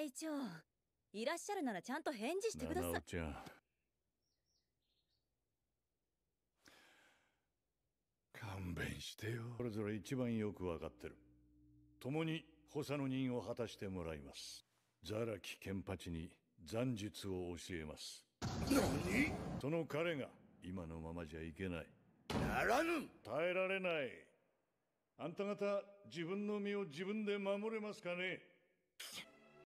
隊長いらっしゃるならちゃんと返事してくださいちゃん勘弁してよそれぞれ一番よくわかってる共に補佐の任を果たしてもらいますザラキケンパチに残術を教えます何その彼が今のままじゃいけないならぬ耐えられないあんた方自分の身を自分で守れますかね